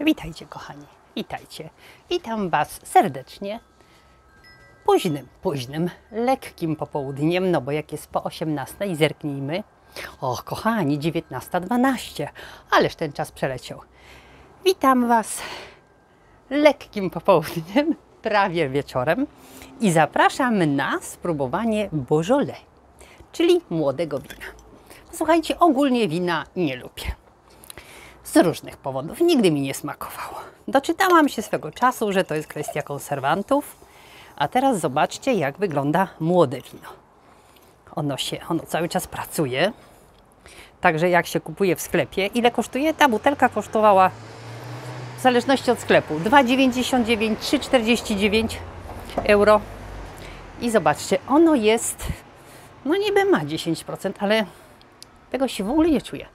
Witajcie kochani, witajcie. Witam Was serdecznie późnym, późnym, lekkim popołudniem, no bo jak jest po 18, zerknijmy. O kochani, 19.12, ależ ten czas przeleciał. Witam Was lekkim popołudniem, prawie wieczorem i zapraszam na spróbowanie Beaujolais, czyli młodego wina. Słuchajcie, ogólnie wina nie lubię z różnych powodów. Nigdy mi nie smakowało. Doczytałam się swego czasu, że to jest kwestia konserwantów, a teraz zobaczcie, jak wygląda młode wino. Ono, się, ono cały czas pracuje, także jak się kupuje w sklepie, ile kosztuje? Ta butelka kosztowała w zależności od sklepu 2,99, 3,49 euro. I zobaczcie, ono jest, no niby ma 10%, ale tego się w ogóle nie czuje.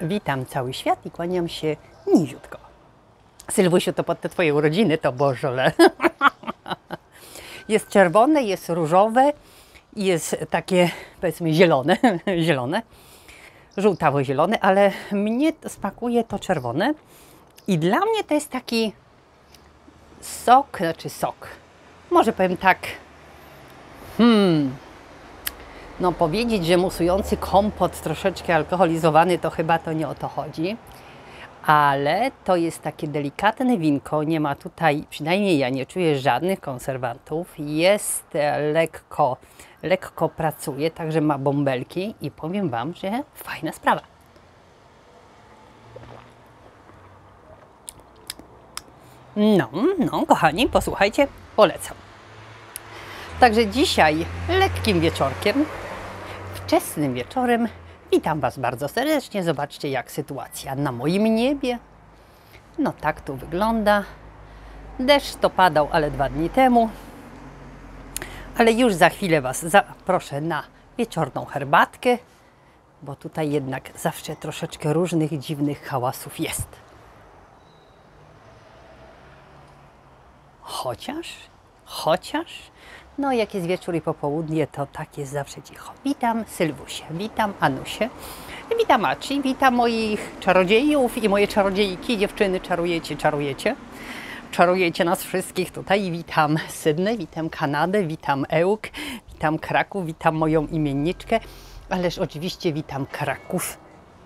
Witam cały świat i kłaniam się niziutko. Sylwusiu, to pod te Twoje urodziny to bożole. jest czerwone, jest różowe, jest takie powiedzmy zielone, zielone, żółtawo-zielone, ale mnie smakuje to czerwone i dla mnie to jest taki sok, znaczy sok, może powiem tak, hmm, no powiedzieć, że musujący kompot troszeczkę alkoholizowany, to chyba to nie o to chodzi. Ale to jest takie delikatne winko, nie ma tutaj, przynajmniej ja nie czuję żadnych konserwantów. Jest e, lekko, lekko pracuje, także ma bąbelki i powiem Wam, że fajna sprawa. No, no, kochani, posłuchajcie, polecam. Także dzisiaj lekkim wieczorkiem wczesnym wieczorem. Witam Was bardzo serdecznie. Zobaczcie, jak sytuacja na moim niebie. No tak tu wygląda. Deszcz to padał, ale dwa dni temu. Ale już za chwilę Was zaproszę na wieczorną herbatkę, bo tutaj jednak zawsze troszeczkę różnych dziwnych hałasów jest. Chociaż Chociaż, no jak jest wieczór i popołudnie, to tak jest zawsze cicho. Witam Sylwusie, witam Anusie, witam Aci, witam moich czarodziejów i moje czarodziejki. Dziewczyny, czarujecie, czarujecie. Czarujecie nas wszystkich tutaj. Witam Sydney, witam Kanadę, witam Ełk, witam Kraków, witam moją imienniczkę, ależ oczywiście witam Kraków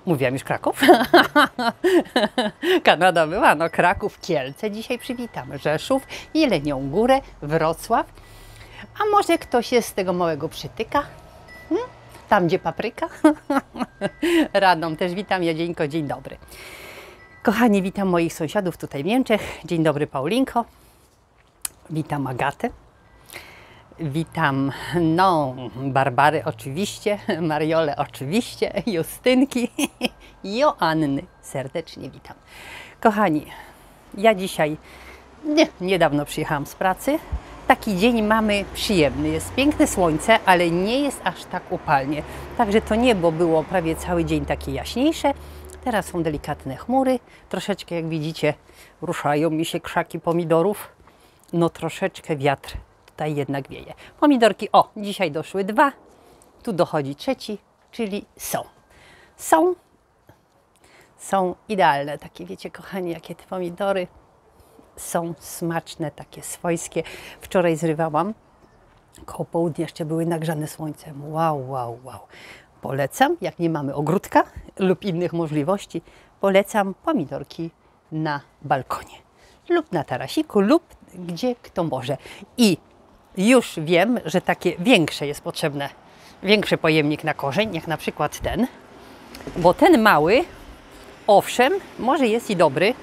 Mówiłam już Kraków. Kanada była, no Kraków, Kielce dzisiaj przywitamy, Rzeszów, Jelenią Górę, Wrocław. A może ktoś jest z tego małego przytyka? Hmm? Tam, gdzie papryka? Radom też witam, Jadzieńko, dzień dobry. Kochani, witam moich sąsiadów tutaj w Niemczech. Dzień dobry, Paulinko. Witam Agatę. Witam, no, Barbary oczywiście, Mariole oczywiście, Justynki, Joanny serdecznie witam. Kochani, ja dzisiaj nie, niedawno przyjechałam z pracy. Taki dzień mamy przyjemny. Jest piękne słońce, ale nie jest aż tak upalnie. Także to niebo było prawie cały dzień takie jaśniejsze. Teraz są delikatne chmury. Troszeczkę, jak widzicie, ruszają mi się krzaki pomidorów. No troszeczkę wiatr tutaj jednak wieje. Pomidorki, o, dzisiaj doszły dwa, tu dochodzi trzeci, czyli są. Są, są idealne, takie wiecie kochani, jakie te pomidory są smaczne, takie swojskie. Wczoraj zrywałam, koło południa jeszcze były nagrzane słońcem. Wow, wow, wow. Polecam, jak nie mamy ogródka lub innych możliwości, polecam pomidorki na balkonie lub na tarasiku lub gdzie kto może. I już wiem, że takie większe jest potrzebne. Większy pojemnik na korzeń, jak na przykład ten. Bo ten mały, owszem, może jest i dobry,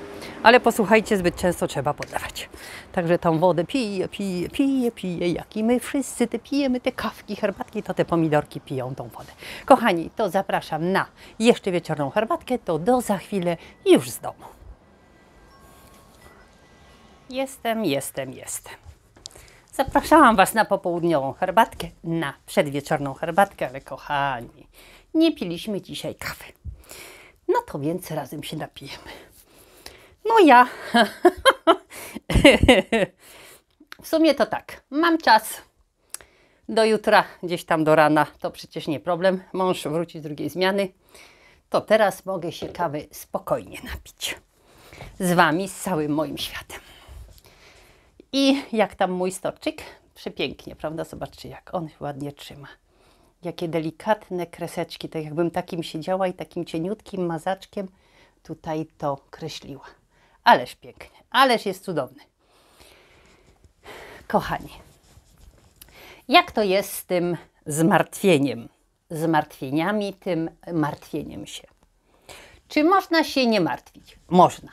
ale posłuchajcie, zbyt często trzeba podawać. Także tą wodę pije, pije, pije, pije, jak i my wszyscy te pijemy te kawki, herbatki, to te pomidorki piją tą wodę. Kochani, to zapraszam na jeszcze wieczorną herbatkę, to do za chwilę już z domu. Jestem, jestem, jestem. Zapraszałam Was na popołudniową herbatkę, na przedwieczorną herbatkę, ale kochani, nie piliśmy dzisiaj kawy. No to więc razem się napijemy. No ja. w sumie to tak, mam czas do jutra, gdzieś tam do rana, to przecież nie problem. Mąż wróci z drugiej zmiany, to teraz mogę się kawy spokojnie napić. Z Wami, z całym moim światem. I jak tam mój storczyk? Przepięknie, prawda? Zobaczcie, jak on ładnie trzyma. Jakie delikatne kreseczki, tak jakbym takim siedziała i takim cieniutkim mazaczkiem tutaj to kreśliła. Ależ pięknie, ależ jest cudowny. Kochani, jak to jest z tym zmartwieniem? Zmartwieniami, tym martwieniem się. Czy można się nie martwić? Można.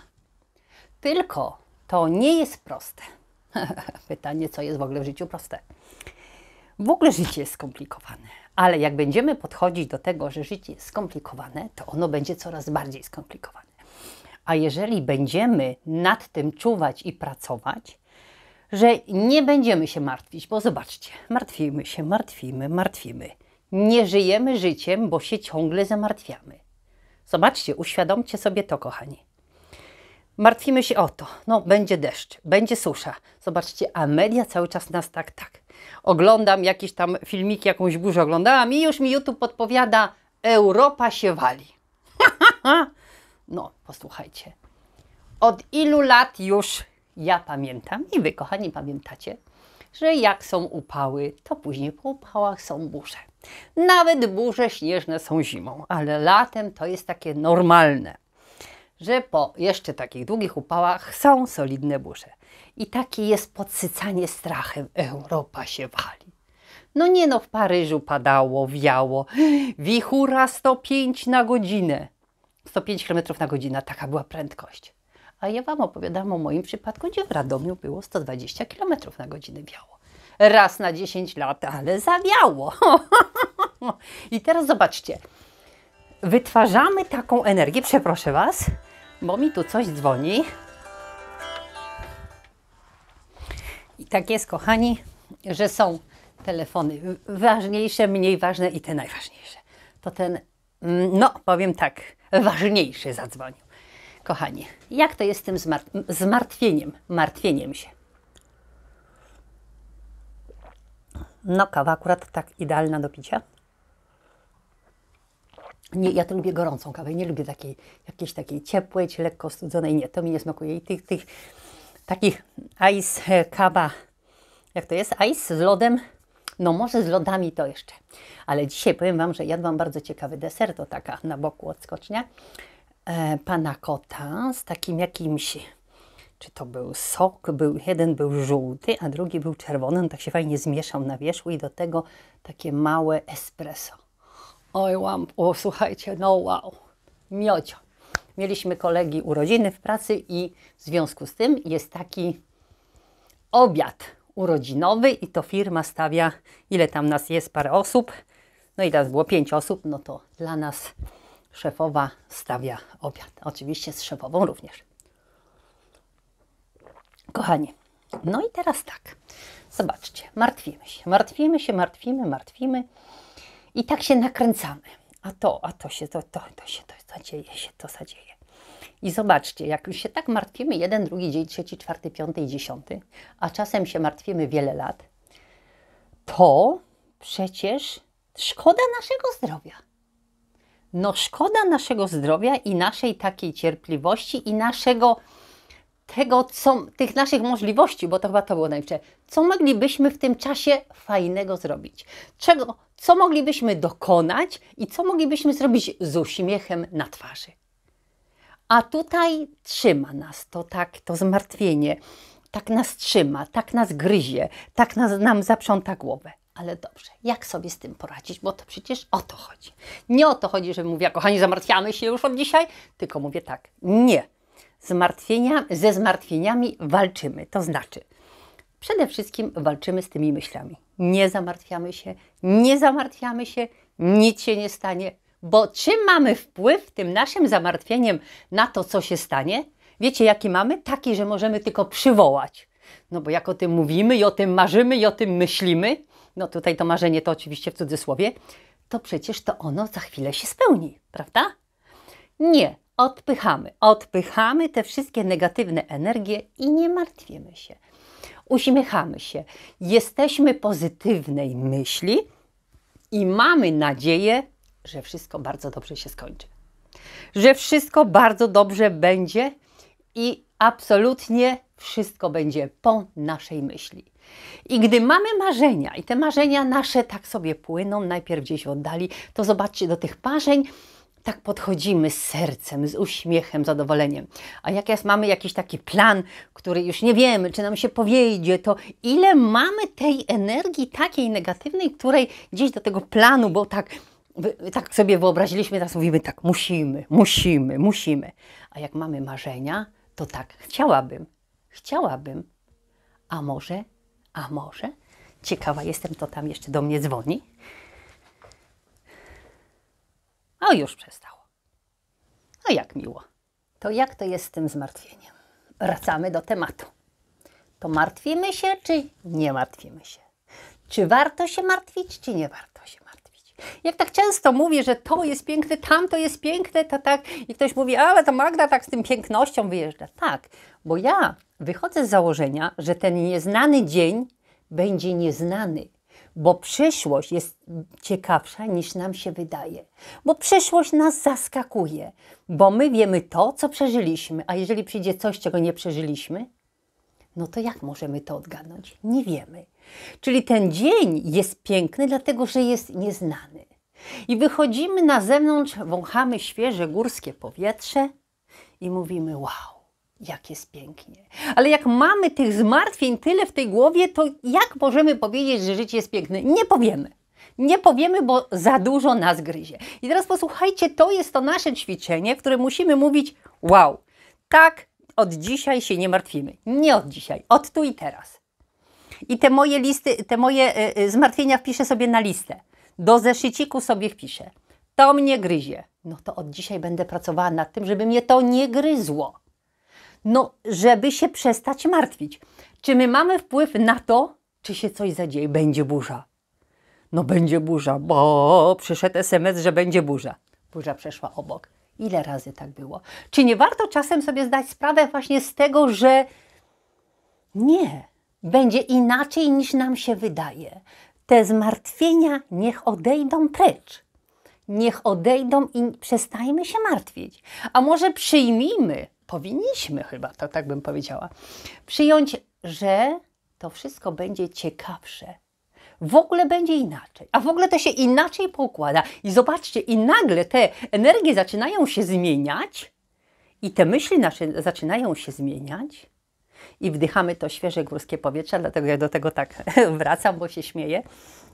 Tylko to nie jest proste. Pytanie, co jest w ogóle w życiu proste. W ogóle życie jest skomplikowane, ale jak będziemy podchodzić do tego, że życie jest skomplikowane, to ono będzie coraz bardziej skomplikowane. A jeżeli będziemy nad tym czuwać i pracować, że nie będziemy się martwić, bo zobaczcie, martwimy się, martwimy, martwimy. Nie żyjemy życiem, bo się ciągle zamartwiamy. Zobaczcie, uświadomcie sobie to, kochani. Martwimy się o to. No, będzie deszcz, będzie susza. Zobaczcie, a media cały czas nas tak, tak. Oglądam jakieś tam filmiki, jakąś burzę oglądałam i już mi YouTube podpowiada, Europa się wali. no, posłuchajcie. Od ilu lat już ja pamiętam i wy, kochani, pamiętacie, że jak są upały, to później po upałach są burze. Nawet burze śnieżne są zimą, ale latem to jest takie normalne że po jeszcze takich długich upałach są solidne busze. I takie jest podsycanie strachem. Europa się wali. No nie no, w Paryżu padało, wiało, wichura 105 na godzinę. 105 km na godzinę, taka była prędkość. A ja Wam opowiadam o moim przypadku, gdzie w Radomiu było 120 km na godzinę wiało. Raz na 10 lat, ale zawiało. I teraz zobaczcie, wytwarzamy taką energię, przepraszam Was, bo mi tu coś dzwoni. I tak jest, kochani, że są telefony ważniejsze, mniej ważne i te najważniejsze. To ten, mm, no powiem tak, ważniejszy zadzwonił. Kochani, jak to jest z tym zmart zmartwieniem, martwieniem się? No, kawa akurat tak idealna do picia. Nie, ja to lubię gorącą kawę, nie lubię takiej, jakiejś takiej ciepłej czy lekko studzonej. Nie, to mi nie smakuje. I tych, tych takich ice e, kawa, jak to jest? Ice z lodem, no może z lodami to jeszcze. Ale dzisiaj powiem Wam, że jadłam bardzo ciekawy deser, to taka na boku odskocznia. E, pana kota z takim jakimś, czy to był sok, był, jeden był żółty, a drugi był czerwony. On tak się fajnie zmieszał na wierzchu i do tego takie małe espresso Oj, łam, o, słuchajcie, no wow, miodzio. Mieliśmy kolegi urodziny w pracy i w związku z tym jest taki obiad urodzinowy i to firma stawia, ile tam nas jest, parę osób, no i teraz było pięć osób, no to dla nas szefowa stawia obiad. Oczywiście z szefową również. Kochani, no i teraz tak, zobaczcie, martwimy się, martwimy się, martwimy, martwimy. I tak się nakręcamy. A to, a to się, to, to, to się, to zadzieje się, to zadzieje. I zobaczcie, jak już się tak martwimy jeden, drugi dzień, trzeci, czwarty, piąty i dziesiąty, a czasem się martwimy wiele lat, to przecież szkoda naszego zdrowia. No, szkoda naszego zdrowia i naszej takiej cierpliwości i naszego tego, co, tych naszych możliwości, bo to chyba to było najwcześniejsze. co moglibyśmy w tym czasie fajnego zrobić, czego, co moglibyśmy dokonać i co moglibyśmy zrobić z uśmiechem na twarzy. A tutaj trzyma nas to tak, to zmartwienie, tak nas trzyma, tak nas gryzie, tak nas, nam zaprząta głowę. Ale dobrze, jak sobie z tym poradzić? Bo to przecież o to chodzi. Nie o to chodzi, że mówię, kochani, zamartwiamy się już od dzisiaj, tylko mówię tak, nie zmartwienia, ze zmartwieniami walczymy. To znaczy, przede wszystkim walczymy z tymi myślami. Nie zamartwiamy się, nie zamartwiamy się, nic się nie stanie, bo czym mamy wpływ tym naszym zamartwieniem na to, co się stanie? Wiecie, jaki mamy? Taki, że możemy tylko przywołać. No bo jak o tym mówimy i o tym marzymy i o tym myślimy, no tutaj to marzenie to oczywiście w cudzysłowie, to przecież to ono za chwilę się spełni, prawda? Nie, odpychamy. Odpychamy te wszystkie negatywne energie i nie martwimy się. Uśmiechamy się. Jesteśmy pozytywnej myśli i mamy nadzieję, że wszystko bardzo dobrze się skończy. Że wszystko bardzo dobrze będzie i absolutnie wszystko będzie po naszej myśli. I gdy mamy marzenia, i te marzenia nasze tak sobie płyną, najpierw gdzieś oddali, to zobaczcie, do tych marzeń tak podchodzimy z sercem, z uśmiechem, zadowoleniem. A jak jest, mamy jakiś taki plan, który już nie wiemy, czy nam się powiedzie, to ile mamy tej energii takiej negatywnej, której gdzieś do tego planu, bo tak tak sobie wyobraziliśmy, teraz mówimy tak, musimy, musimy, musimy. A jak mamy marzenia, to tak, chciałabym, chciałabym. A może, a może? Ciekawa jestem, to tam jeszcze do mnie dzwoni. A już przestało. A no jak miło. To jak to jest z tym zmartwieniem? Wracamy do tematu. To martwimy się, czy nie martwimy się? Czy warto się martwić, czy nie warto się martwić? Jak tak często mówię, że to jest piękne, tamto jest piękne, to tak, i ktoś mówi, ale to Magda tak z tym pięknością wyjeżdża. Tak, bo ja wychodzę z założenia, że ten nieznany dzień będzie nieznany bo przyszłość jest ciekawsza niż nam się wydaje, bo przyszłość nas zaskakuje, bo my wiemy to, co przeżyliśmy, a jeżeli przyjdzie coś, czego nie przeżyliśmy, no to jak możemy to odgadnąć? Nie wiemy. Czyli ten dzień jest piękny, dlatego że jest nieznany. I wychodzimy na zewnątrz, wąchamy świeże górskie powietrze i mówimy: Wow, jak jest pięknie. Ale jak mamy tych zmartwień tyle w tej głowie, to jak możemy powiedzieć, że życie jest piękne? Nie powiemy. Nie powiemy, bo za dużo nas gryzie. I teraz posłuchajcie, to jest to nasze ćwiczenie, w którym musimy mówić: Wow, tak, od dzisiaj się nie martwimy. Nie od dzisiaj, od tu i teraz. I te moje listy, te moje y, zmartwienia wpiszę sobie na listę. Do zeszyciku sobie wpiszę. To mnie gryzie. No to od dzisiaj będę pracowała nad tym, żeby mnie to nie gryzło. No, żeby się przestać martwić. Czy my mamy wpływ na to, czy się coś zadzieje? Będzie burza. No, będzie burza, bo przyszedł SMS, że będzie burza. Burza przeszła obok. Ile razy tak było? Czy nie warto czasem sobie zdać sprawę właśnie z tego, że nie, będzie inaczej niż nam się wydaje. Te zmartwienia niech odejdą precz. Niech odejdą i przestajmy się martwić. A może przyjmijmy, powinniśmy chyba, to, tak bym powiedziała, przyjąć, że to wszystko będzie ciekawsze. W ogóle będzie inaczej, a w ogóle to się inaczej pokłada I zobaczcie, i nagle te energie zaczynają się zmieniać, i te myśli nasze zaczynają się zmieniać, i wdychamy to świeże górskie powietrze, dlatego ja do tego tak wracam, bo się śmieję.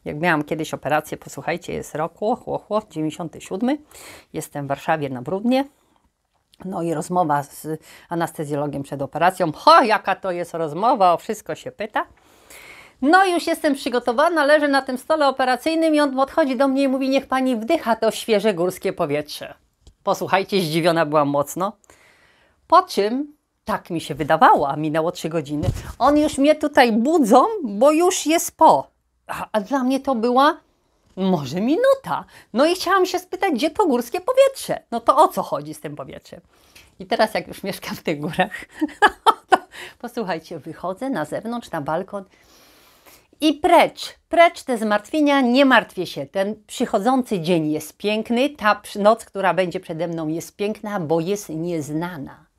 Jak miałam kiedyś operację, posłuchajcie, jest rok, chło, chło, chło, 97, jestem w Warszawie na Brudnie, no i rozmowa z anestezjologiem przed operacją. Ho, jaka to jest rozmowa, o wszystko się pyta. No już jestem przygotowana, leżę na tym stole operacyjnym i on podchodzi do mnie i mówi, niech pani wdycha to świeże górskie powietrze. Posłuchajcie, zdziwiona byłam mocno. Po czym, tak mi się wydawało, a minęło trzy godziny, on już mnie tutaj budzą, bo już jest po. A, a dla mnie to była może minuta. No i chciałam się spytać, gdzie to górskie powietrze? No to o co chodzi z tym powietrzem? I teraz, jak już mieszkam w tych górach, to posłuchajcie, wychodzę na zewnątrz, na balkon i precz, precz te zmartwienia, nie martwię się. Ten przychodzący dzień jest piękny, ta noc, która będzie przede mną jest piękna, bo jest nieznana.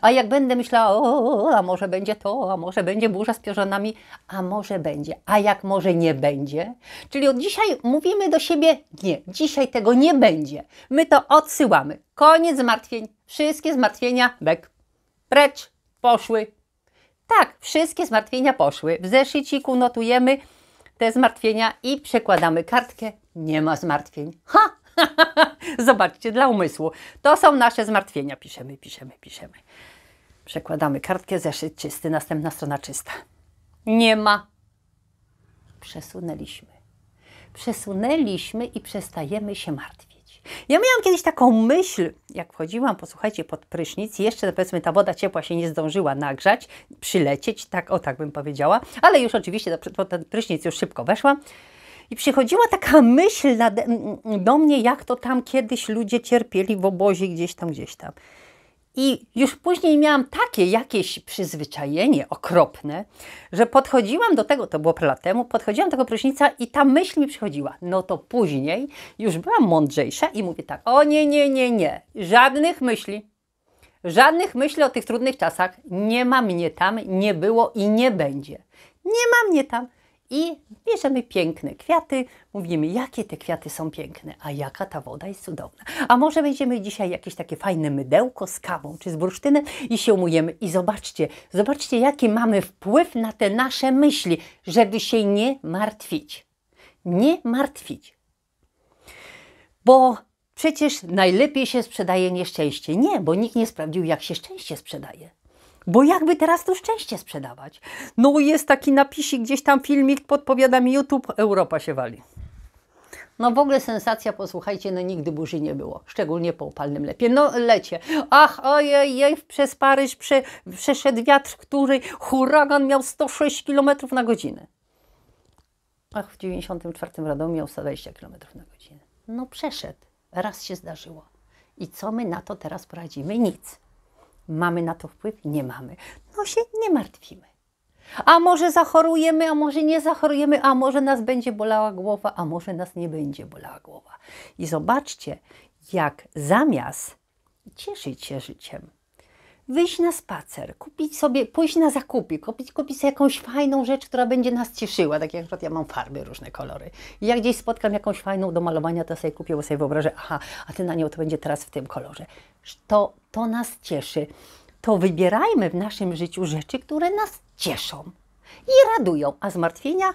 A jak będę myślała, o, a może będzie to, a może będzie burza z piorzonami, a może będzie, a jak może nie będzie? Czyli od dzisiaj mówimy do siebie, nie, dzisiaj tego nie będzie. My to odsyłamy. Koniec zmartwień. Wszystkie zmartwienia, bek. Precz, poszły. Tak, wszystkie zmartwienia poszły. W zeszyciku notujemy te zmartwienia i przekładamy kartkę. Nie ma zmartwień. Ha! Zobaczcie, dla umysłu. To są nasze zmartwienia. Piszemy, piszemy, piszemy. Przekładamy kartkę, zeszyt czysty, następna strona czysta. Nie ma. Przesunęliśmy. Przesunęliśmy i przestajemy się martwić. Ja miałam kiedyś taką myśl, jak wchodziłam, posłuchajcie, pod prysznic, jeszcze powiedzmy ta woda ciepła się nie zdążyła nagrzać, przylecieć, tak o tak bym powiedziała, ale już oczywiście pod ten prysznic już szybko weszłam i przychodziła taka myśl do mnie, jak to tam kiedyś ludzie cierpieli w obozie gdzieś tam, gdzieś tam. I już później miałam takie jakieś przyzwyczajenie okropne, że podchodziłam do tego, to było parę lat temu, podchodziłam do tego prysznica i ta myśl mi przychodziła. No to później już byłam mądrzejsza i mówię tak, o nie, nie, nie, nie, żadnych myśli, żadnych myśli o tych trudnych czasach, nie ma mnie tam, nie było i nie będzie. Nie ma mnie tam, i bierzemy piękne kwiaty, mówimy, jakie te kwiaty są piękne, a jaka ta woda jest cudowna. A może weźmiemy dzisiaj jakieś takie fajne mydełko z kawą czy z bursztynem i się umujemy. I zobaczcie, zobaczcie, jaki mamy wpływ na te nasze myśli, żeby się nie martwić. Nie martwić. Bo przecież najlepiej się sprzedaje nieszczęście. Nie, bo nikt nie sprawdził, jak się szczęście sprzedaje. Bo jakby teraz to szczęście sprzedawać? No jest taki napisik gdzieś tam filmik, podpowiada mi YouTube, Europa się wali. No w ogóle sensacja, posłuchajcie, no nigdy burzy nie było, szczególnie po upalnym lepie. No lecie. Ach, ojej, jej, przez Paryż prze, przeszedł wiatr, który huragan miał 106 km na godzinę. Ach, w 94 Radomiu miał 120 km na godzinę. No przeszedł, raz się zdarzyło. I co my na to teraz poradzimy? Nic. Mamy na to wpływ? Nie mamy. No się nie martwimy. A może zachorujemy, a może nie zachorujemy, a może nas będzie bolała głowa, a może nas nie będzie bolała głowa. I zobaczcie, jak zamiast cieszyć się życiem, wyjść na spacer, kupić sobie, pójść na zakupy, kupić, kupić sobie jakąś fajną rzecz, która będzie nas cieszyła. Tak jak na przykład ja mam farby, różne kolory. I jak gdzieś spotkam jakąś fajną do malowania, to sobie kupię, bo sobie wyobrażę, aha, a na niej to będzie teraz w tym kolorze. To, to nas cieszy. To wybierajmy w naszym życiu rzeczy, które nas cieszą i radują, a zmartwienia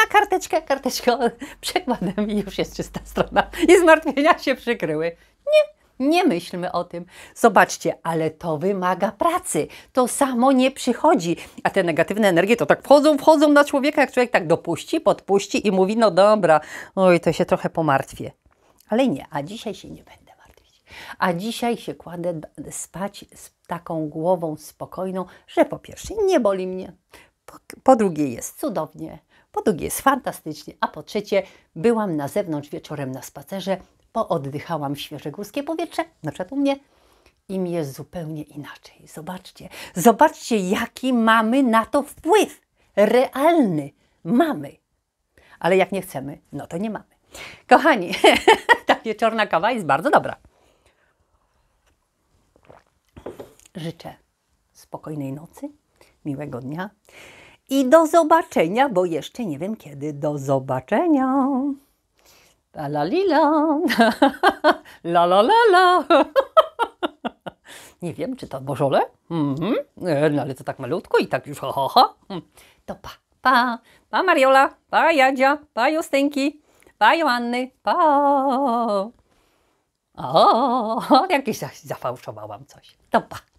na karteczkę, karteczkę przekładem i już jest czysta strona i zmartwienia się przykryły. Nie, nie myślmy o tym. Zobaczcie, ale to wymaga pracy. To samo nie przychodzi. A te negatywne energie to tak wchodzą, wchodzą na człowieka, jak człowiek tak dopuści, podpuści i mówi, no dobra, oj, to się trochę pomartwię. Ale nie, a dzisiaj się nie będę martwić. A dzisiaj się kładę spać z taką głową spokojną, że po pierwsze nie boli mnie, po, po drugie jest cudownie, po drugie jest fantastycznie, a po trzecie byłam na zewnątrz wieczorem na spacerze, pooddychałam świeże górskie powietrze, na przykład u mnie, im jest zupełnie inaczej. Zobaczcie, zobaczcie, jaki mamy na to wpływ. Realny mamy. Ale jak nie chcemy, no to nie mamy. Kochani, ta wieczorna kawa jest bardzo dobra. Życzę spokojnej nocy, miłego dnia i do zobaczenia, bo jeszcze nie wiem kiedy. Do zobaczenia! La la la la la la la. Nie wiem, czy to bożole? Mhm. E, no ale to tak malutko i tak już ha ha ha. To pa, pa, pa Mariola, pa Jadzia, pa Justynki, pa Joanny, pa. O, jakieś zafałszowałam coś. To pa.